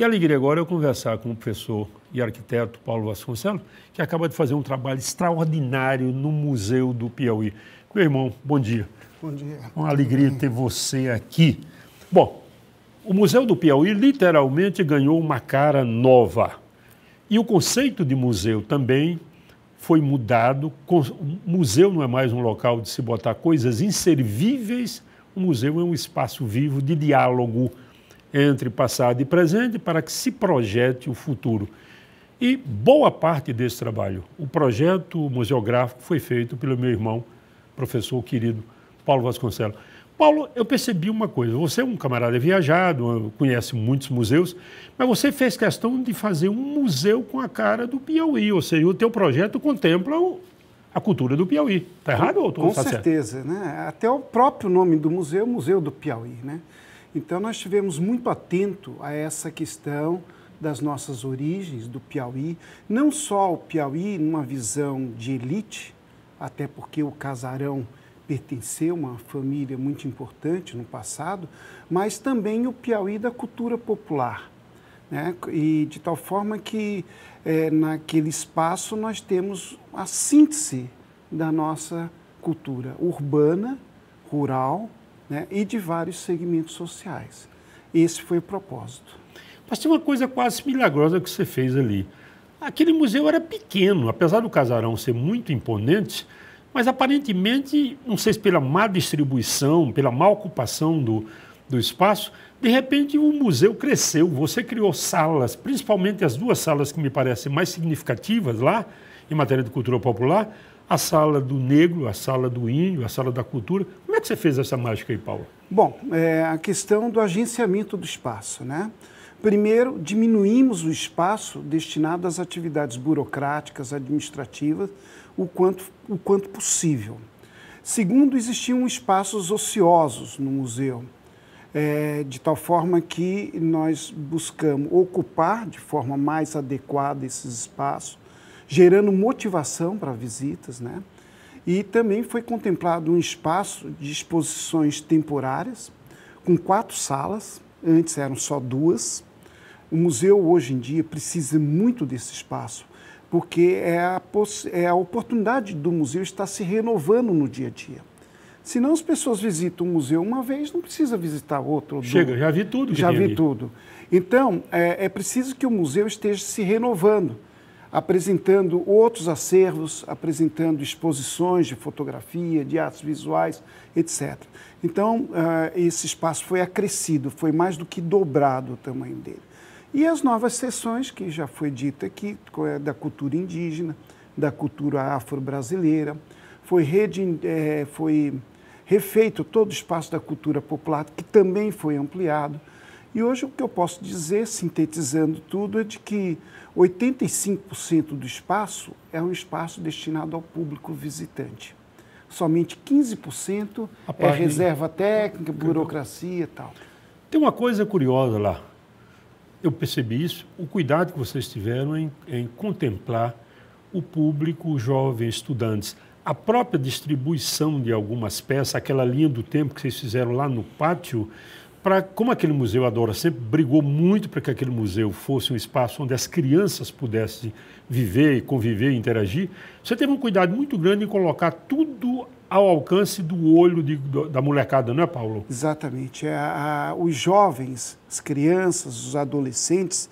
E a alegria agora é conversar com o professor e arquiteto Paulo Vasconcelos, que acaba de fazer um trabalho extraordinário no Museu do Piauí. Meu irmão, bom dia. Bom dia. Uma alegria ter você aqui. Bom, o Museu do Piauí literalmente ganhou uma cara nova. E o conceito de museu também foi mudado. O museu não é mais um local de se botar coisas inservíveis, o museu é um espaço vivo de diálogo entre passado e presente para que se projete o futuro. E boa parte desse trabalho, o projeto museográfico, foi feito pelo meu irmão, professor querido Paulo Vasconcelos. Paulo, eu percebi uma coisa: você é um camarada viajado, conhece muitos museus, mas você fez questão de fazer um museu com a cara do Piauí, ou seja, o teu projeto contempla o, a cultura do Piauí. Está errado ou estou Com certeza, né? Até o próprio nome do museu, é Museu do Piauí, né? Então, nós estivemos muito atento a essa questão das nossas origens, do Piauí, não só o Piauí numa visão de elite, até porque o casarão pertenceu a uma família muito importante no passado, mas também o Piauí da cultura popular. Né? E de tal forma que é, naquele espaço nós temos a síntese da nossa cultura urbana, rural, né, e de vários segmentos sociais. Esse foi o propósito. Mas tem uma coisa quase milagrosa que você fez ali. Aquele museu era pequeno, apesar do casarão ser muito imponente, mas aparentemente, não sei se pela má distribuição, pela má ocupação do, do espaço, de repente o museu cresceu. Você criou salas, principalmente as duas salas que me parecem mais significativas lá, em matéria de cultura popular, a sala do negro, a sala do índio, a sala da cultura é que você fez essa mágica aí, Paulo? Bom, é a questão do agenciamento do espaço, né? Primeiro, diminuímos o espaço destinado às atividades burocráticas, administrativas, o quanto, o quanto possível. Segundo, existiam espaços ociosos no museu, é, de tal forma que nós buscamos ocupar de forma mais adequada esses espaços, gerando motivação para visitas, né? E também foi contemplado um espaço de exposições temporárias, com quatro salas, antes eram só duas. O museu, hoje em dia, precisa muito desse espaço, porque é a, é a oportunidade do museu estar se renovando no dia a dia. Senão as pessoas visitam o museu uma vez, não precisa visitar outro. Chega, do... já vi tudo. já vi ali. tudo. Então, é, é preciso que o museu esteja se renovando apresentando outros acervos, apresentando exposições de fotografia, de artes visuais, etc. Então, ah, esse espaço foi acrescido, foi mais do que dobrado o tamanho dele. E as novas sessões, que já foi dita aqui, é da cultura indígena, da cultura afro-brasileira, foi, rede, é, foi refeito todo o espaço da cultura popular, que também foi ampliado. E hoje o que eu posso dizer, sintetizando tudo, é de que 85% do espaço é um espaço destinado ao público visitante. Somente 15% é reserva técnica, burocracia e tal. Tem uma coisa curiosa lá. Eu percebi isso, o cuidado que vocês tiveram em, em contemplar o público, jovens, estudantes. A própria distribuição de algumas peças, aquela linha do tempo que vocês fizeram lá no pátio, para como aquele museu adora sempre brigou muito para que aquele museu fosse um espaço onde as crianças pudessem viver, conviver, interagir, você teve um cuidado muito grande em colocar tudo ao alcance do olho de, da molecada, não é, Paulo? Exatamente. A, é, a, os jovens, as crianças, os adolescentes,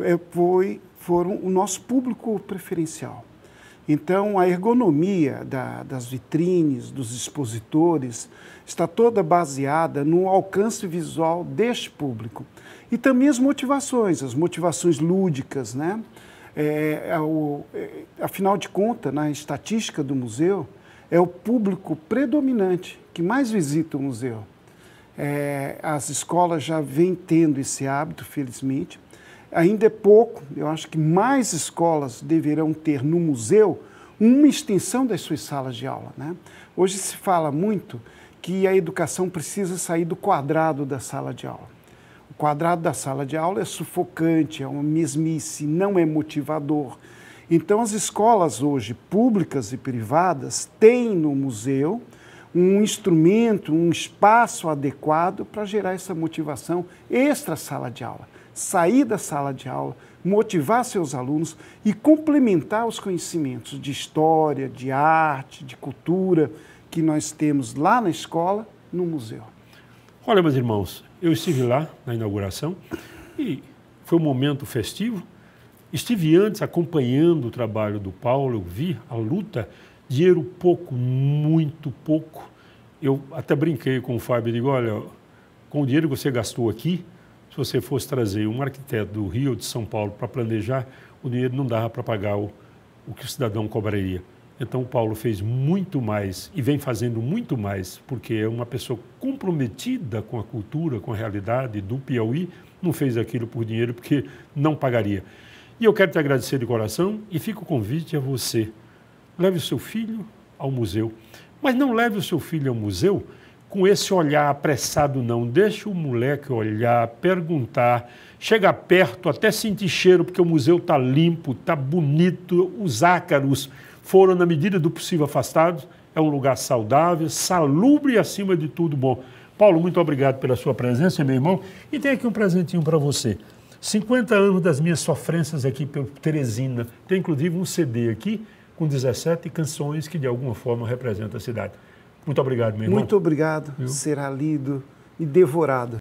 é, foi, foram o nosso público preferencial. Então, a ergonomia da, das vitrines, dos expositores, está toda baseada no alcance visual deste público. E também as motivações, as motivações lúdicas, né? É, é o, é, afinal de contas, na estatística do museu, é o público predominante que mais visita o museu. É, as escolas já vêm tendo esse hábito, felizmente, Ainda é pouco, eu acho que mais escolas deverão ter no museu uma extensão das suas salas de aula. Né? Hoje se fala muito que a educação precisa sair do quadrado da sala de aula. O quadrado da sala de aula é sufocante, é uma mesmice, não é motivador. Então, as escolas hoje, públicas e privadas, têm no museu um instrumento, um espaço adequado para gerar essa motivação extra-sala de aula sair da sala de aula, motivar seus alunos e complementar os conhecimentos de história, de arte, de cultura que nós temos lá na escola, no museu. Olha, meus irmãos, eu estive lá na inauguração e foi um momento festivo. Estive antes acompanhando o trabalho do Paulo, eu vi a luta, dinheiro pouco, muito pouco. Eu até brinquei com o Fábio e digo: olha, com o dinheiro que você gastou aqui, você fosse trazer um arquiteto do Rio ou de São Paulo para planejar, o dinheiro não dava para pagar o, o que o cidadão cobraria. Então, o Paulo fez muito mais e vem fazendo muito mais, porque é uma pessoa comprometida com a cultura, com a realidade do Piauí, não fez aquilo por dinheiro porque não pagaria. E eu quero te agradecer de coração e fica o convite a você. Leve o seu filho ao museu. Mas não leve o seu filho ao museu com esse olhar apressado, não. Deixa o moleque olhar, perguntar, chega perto, até sentir cheiro, porque o museu está limpo, está bonito, os ácaros foram, na medida do possível, afastados. É um lugar saudável, salubre e, acima de tudo, bom. Paulo, muito obrigado pela sua presença, meu irmão. E tem aqui um presentinho para você. 50 anos das minhas sofrências aqui pelo Teresina. Tem inclusive um CD aqui com 17 canções que de alguma forma representam a cidade. Muito obrigado, meu irmão. Muito obrigado. Viu? Será lido e devorado.